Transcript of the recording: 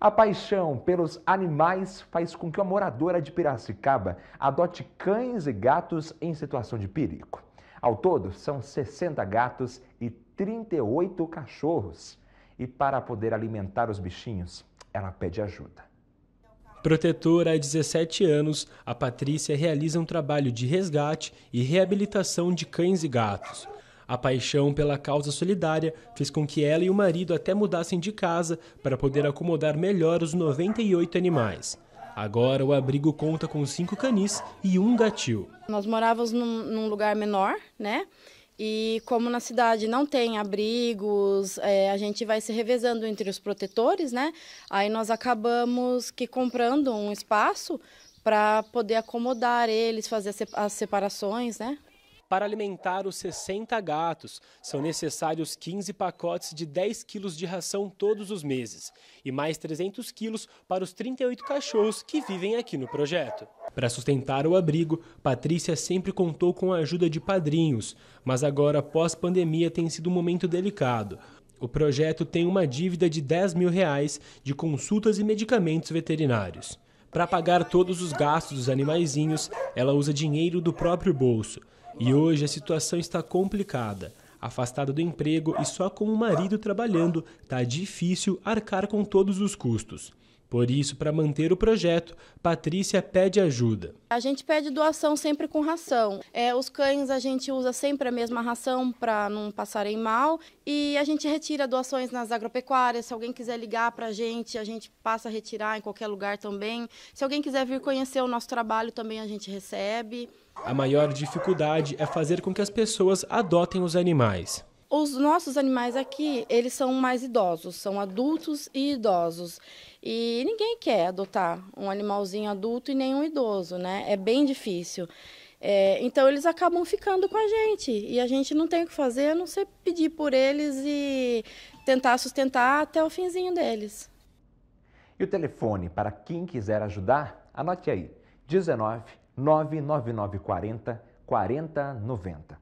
A paixão pelos animais faz com que a moradora de Piracicaba adote cães e gatos em situação de perigo. Ao todo, são 60 gatos e 38 cachorros. E para poder alimentar os bichinhos, ela pede ajuda. Protetora há 17 anos, a Patrícia realiza um trabalho de resgate e reabilitação de cães e gatos. A paixão pela causa solidária fez com que ela e o marido até mudassem de casa para poder acomodar melhor os 98 animais. Agora o abrigo conta com cinco canis e um gatil. Nós morávamos num, num lugar menor, né? E como na cidade não tem abrigos, é, a gente vai se revezando entre os protetores, né? Aí nós acabamos que comprando um espaço para poder acomodar eles, fazer as separações, né? Para alimentar os 60 gatos, são necessários 15 pacotes de 10 quilos de ração todos os meses e mais 300 quilos para os 38 cachorros que vivem aqui no projeto. Para sustentar o abrigo, Patrícia sempre contou com a ajuda de padrinhos, mas agora, pós-pandemia, tem sido um momento delicado. O projeto tem uma dívida de 10 mil reais de consultas e medicamentos veterinários. Para pagar todos os gastos dos animaizinhos, ela usa dinheiro do próprio bolso. E hoje a situação está complicada. Afastada do emprego e só com o marido trabalhando, está difícil arcar com todos os custos. Por isso, para manter o projeto, Patrícia pede ajuda. A gente pede doação sempre com ração. É, os cães a gente usa sempre a mesma ração para não passarem mal e a gente retira doações nas agropecuárias. Se alguém quiser ligar para a gente, a gente passa a retirar em qualquer lugar também. Se alguém quiser vir conhecer o nosso trabalho também, a gente recebe. A maior dificuldade é fazer com que as pessoas adotem os animais. Os nossos animais aqui, eles são mais idosos, são adultos e idosos. E ninguém quer adotar um animalzinho adulto e nenhum idoso, né? É bem difícil. É, então eles acabam ficando com a gente e a gente não tem o que fazer a não ser pedir por eles e tentar sustentar até o finzinho deles. E o telefone para quem quiser ajudar, anote aí: 19 99940 4090.